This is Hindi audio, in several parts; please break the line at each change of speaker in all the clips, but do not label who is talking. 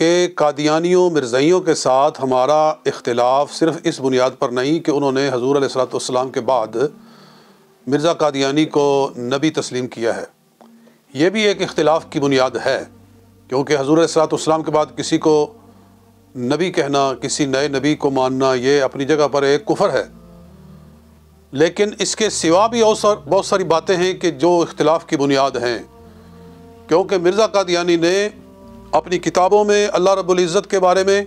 कि कादियानियों मिर्ज़ियों के साथ हमारा इख्तलाफ सिर्फ इस बुनियाद पर नहीं कि उन्होंने हजूर सलाम के बाद मिर्ज़ा कादियानी को नबी तस्लीम किया है ये भी एक इख्तलाफ की बुनियाद है क्योंकि हजूर सलाम के बाद किसी को नबी कहना किसी नए नबी को मानना ये अपनी जगह पर एक कुफर है लेकिन इसके सिवा भी और बहुत सारी बातें हैं कि जो इख्तलाफ की बुनियाद हैं क्योंकि मिर्ज़ा कादियानी ने अपनी किताबों में अल्लाह रब्बुल इज़्ज़त के बारे में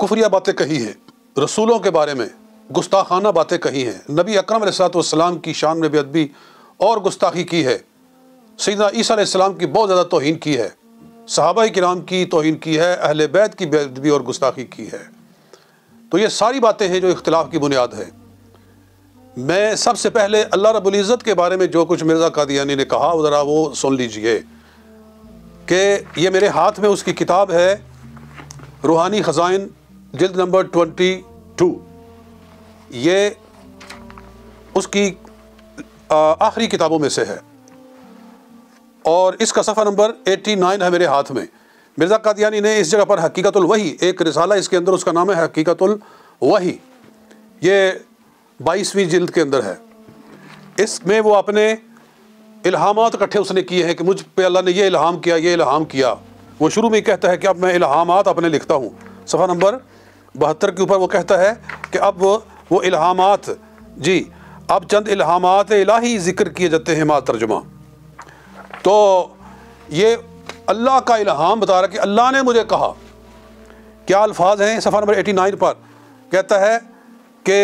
कुफरिया बातें कही हैं रसूलों के बारे में गुस्ताखाना बातें कही हैं नबी अकरम सलाम की शान में बेअदबी और गुस्ताखी की है सैदा ईसीम की बहुत ज़्यादा तोहन की है सहाबा कराम की तोहन की है अहल बैत की बेदबी और गुस्ताखी की है तो ये सारी बातें हैं जो इख्तलाफ की बुनियाद है मैं सबसे पहले अल्लाह रबुल्ज़त के बारे में जो कुछ मिर्ज़ा कादियानी ने कहा ज़रा वो सुन लीजिए कि ये मेरे हाथ में उसकी किताब है रूहानी ख़जाइन जल्द नंबर ट्वेंटी टू ये उसकी आखिरी किताबों में से है और इसका सफ़ा नंबर एट्टी नाइन है मेरे हाथ में मिर्ज़ा कादियानी ने इस जगह पर हकीकतुल वही एक रिसाला इसके अंदर उसका नाम है हकीकतुल वही ये बाईसवीं जिल्द के अंदर है इसमें वो अपने इल्हामात इकट्ठे उसने किए हैं कि मुझ पे अल्लाह ने ये इल्हाम किया ये इल्हाम किया वो शुरू में कहता है कि अब मैं इल्हामात अपने लिखता हूँ सफ़ा नंबर बहत्तर के ऊपर वो कहता है कि अब वो इल्हामात जी अब चंद इल्हामात इलाही ज़िक्र किए जाते हैं मा तर्जुमा तो ये अल्लाह का इल्हाम बता रहा कि अल्लाह ने मुझे कहा क्या अल्फाज हैं सफ़ा नंबर एटी नाइन पर कहता है कि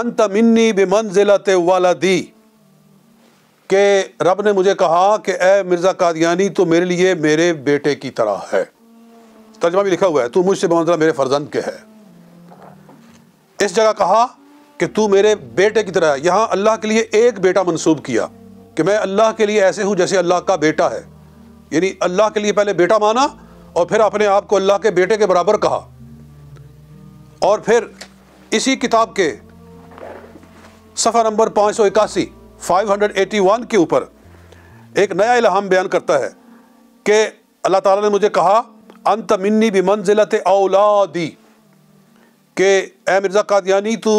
अंत मिन्नी मंजिलत वाला दी कि रब ने मुझे कहा कि ए मिर्ज़ा कादियानी तो मेरे लिए मेरे बेटे की तरह है तर्जमा भी लिखा हुआ है तू मुझसे मामला मेरे फर्जंद के है इस जगह कहा कि तू मेरे बेटे की तरह यहाँ अल्लाह के लिए एक बेटा मनसूब किया कि मैं अल्लाह के लिए ऐसे हूँ जैसे अल्लाह का बेटा है यानी अल्लाह के लिए पहले बेटा माना और फिर अपने आप को अल्लाह के बेटे के बराबर कहा और फिर इसी किताब के सफ़ा नंबर पाँच सौ इक्यासी 581 के ऊपर एक नया इलाहम बयान करता है कि अल्लाह ताला ने मुझे कहा अंत मिन्नी भी मंजिलत औलादी के ए मिर्ज़ा कादयानी तू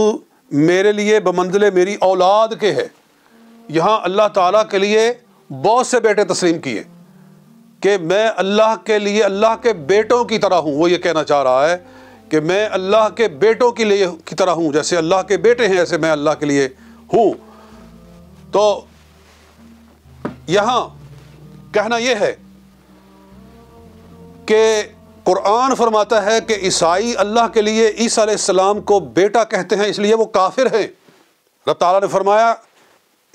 मेरे लिए बमंजिल मेरी औलाद के है यहाँ अल्लाह ताला के लिए बहुत से बेटे तस्लीम किए कि मैं अल्लाह के लिए अल्लाह के बेटों की तरह हूँ वो ये कहना चाह रहा है कि मैं अल्लाह के बेटों के लिए की तरह हूँ जैसे अल्लाह के बेटे हैं ऐसे मैं अल्लाह के लिए हूँ तो यहां कहना यह है कि कुरान फरमाता है कि ईसाई अल्लाह के लिए ईसा सलाम को बेटा कहते हैं इसलिए वो काफिर हैं रब ने फरमाया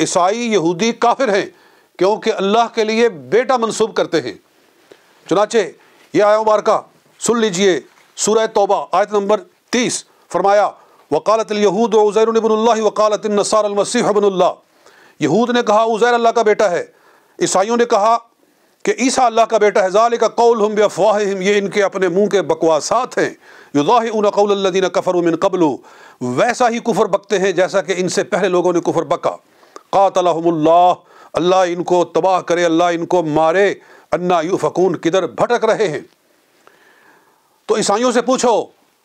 ईसाई यहूदी काफिर हैं क्योंकि अल्लाह के लिए बेटा मंसूब करते हैं चुनाचे ये आया मुबारक सुन लीजिए सूरह तोबा आयत नंबर तीस फरमाया वकालत यहूद उज़ैर वकालत नसार अलमसीह यहूद ने कहा उज़ैर अल्लाह का बेटा है ईसाइयों ने कहा कि ईसा अल्लाह का बेटा है ज़ाल का कौल हम बेअफवाहिम ये इनके अपने मुंह के बकवासात हैं युदाहन कौलदीन कफ़र उमिन कबलू वैसा ही कुफर बकते हैं जैसा कि इनसे पहले लोगों ने कुफर बका कातलहमुल्ला अल्लाह इनको तबाह करे अल्लाह इनको मारे अन्ना यू फ़कून किधर भटक रहे हैं तो ईसाइयों से पूछो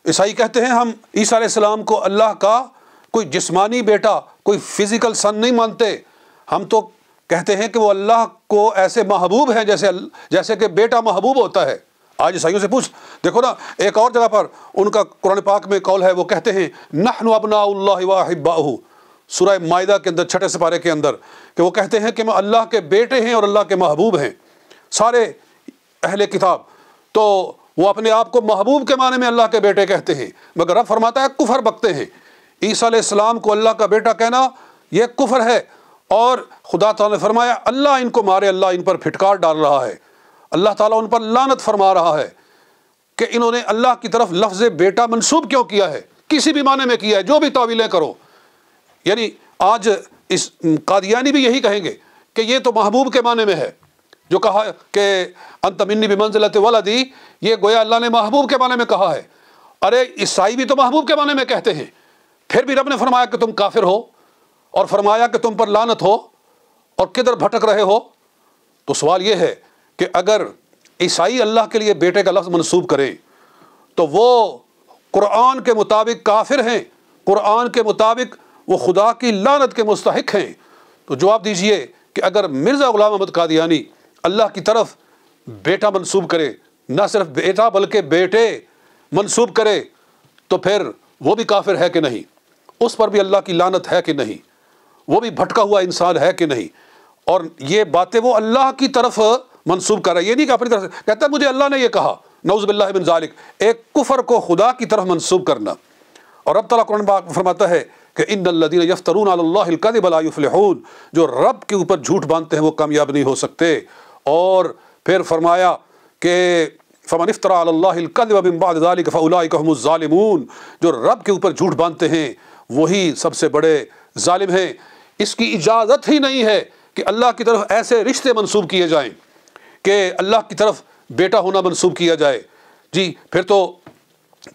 ईसाई कहते हैं हम ईसा को अल्लाह का कोई जिस्मानी बेटा कोई फिज़िकल सन नहीं मानते हम तो कहते हैं कि वो अल्लाह को ऐसे महबूब हैं जैसे जैसे कि बेटा महबूब होता है आज ईसाइयों से पूछ देखो ना एक और जगह पर उनका कुरान पाक में कौल है वो कहते हैं नहन अबनाबाहू सुरह मायदा के अंदर छठे सिपारे के अंदर कि वो कहते हैं कि हम अल्लाह के बेटे हैं और अल्लाह के महबूब हैं सारे अहले किताब तो वो अपने आप को महबूब के माने में अल्लाह के बेटे कहते हैं मगर रब फरमाता है कुफर बकते हैं ईसा को अल्लाह का बेटा कहना यह कुफर है और खुदा तला ने फरमाया अल्लाह इनको मारे अल्लाह इन पर फिटकार डाल रहा है अल्लाह ताला उन पर लानत फरमा रहा है कि इन्होंने अल्लाह की तरफ लफ्ज़ बेटा मनसूब क्यों किया है किसी भी माने में किया है जो भी तावीलें करो यानी आज इस कादियानी भी यही कहेंगे कि ये तो महबूब के माने में है जो कहा कि अंतमिन्नी भी मंजिलत दी ये गोया अल्लाह ने महबूब के माने में कहा है अरे ईसाई भी तो महबूब के माने में कहते हैं फिर भी रब ने फरमाया कि तुम काफिर हो और फरमाया कि तुम पर लानत हो और किधर भटक रहे हो तो सवाल यह है कि अगर ईसाई अल्लाह के लिए बेटे का लफ्ज़ मनसूब करें तो वो कुरान के मुताबिक काफिर हैं कुरान के मुताबिक वो खुदा की लानत के मुस्तक हैं तो जवाब दीजिए कि अगर मिर्ज़ा गुलाम अहमद कादियानी अल्लाह की तरफ बेटा मनसूब करे ना सिर्फ बेटा बल्कि बेटे मनसूब करे तो फिर वो भी काफिर है कि नहीं उस पर भी अल्लाह की लानत है कि नहीं वो भी भटका हुआ इंसान है कि नहीं और ये बातें वो अल्लाह की तरफ मंसूब कर रहा है ये नहीं कि अपनी तरफ कहता मुझे अल्लाह ने यह कहा नौज़बिल्लाबिन ज़ालिक एक कुफर को खुदा की तरफ मनसूब करना और रब तला कुरान फरमाता है कि इन लदीन यफ्तरून अल्लाकदिबलाफलहून जो रब के ऊपर झूठ बांधते हैं वो कामयाब नहीं हो सकते और फिर फरमाया कि फ़मन अफ्तरा अल्लाकदिबिम्बादालिक जो रब के ऊपर झूठ बांधते हैं वही सबसे बड़े ालिम हैं इसकी इजाज़त ही नहीं है कि अल्लाह की तरफ ऐसे रिश्ते मनसूब किए जाएं कि अल्लाह की तरफ बेटा होना मनसूब किया जाए जी फिर तो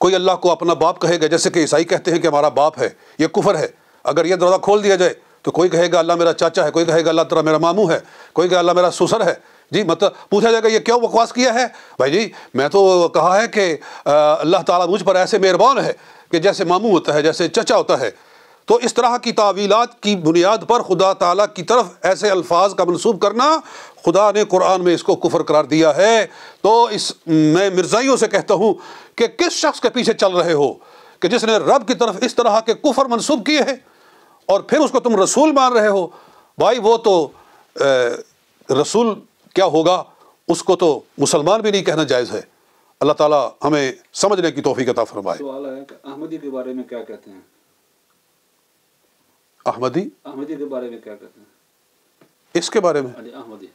कोई अल्लाह को अपना बाप कहेगा जैसे कि ईसाई कहते हैं कि हमारा बाप है यह कुफर है अगर यह दरवाज़ा खोल दिया जाए तो कोई कहेगा अल्लाह मेरा चाचा है कोई कहेगा अल्लाह तरह मेरा मामू है कोई कहेगा अल्लाह मेरा सुसर है जी मतलब पूछा जाएगा ये क्यों बकवास किया है भाई जी मैं तो कहा है कि अल्लाह ताला मुझ पर ऐसे मेहरबान है कि जैसे मामू होता है जैसे चचा होता है तो इस तरह की तावीलात की बुनियाद पर खुदा ताला की तरफ ऐसे अल्फाज का मनसूब करना खुदा ने कुरान में इसको कुफर करार दिया है तो इस मैं मिर्जाइयों से कहता हूँ कि किस शख्स के पीछे चल रहे हो कि जिसने रब की तरफ इस तरह के कुफर मनसूब किए हैं और फिर उसको तुम रसूल मान रहे हो भाई वो तो ए, रसूल क्या होगा उसको तो मुसलमान भी नहीं कहना जायज़ है अल्लाह ताला हमें समझने की तोहफ़ी अता फरमाए अहमदी के बारे में क्या कहते हैं अहमदी अहमदी के बारे में क्या कहते हैं इसके बारे में अहमदी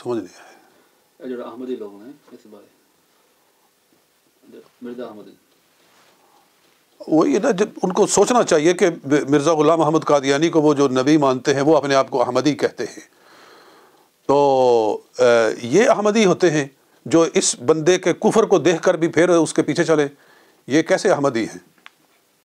समझ नहीं आया जो अहमदी लोग हैं इस बारे मिर्जा अहमदी वही ना जब उनको सोचना चाहिए कि मिर्ज़ा ग़ुलाम अहमद कादियानी को वो जो नबी मानते हैं वो अपने आप को अहमदी कहते हैं तो ये अहमदी होते हैं जो इस बंदे के कुफर को देख कर भी फिर उसके पीछे चले ये कैसे अहमदी हैं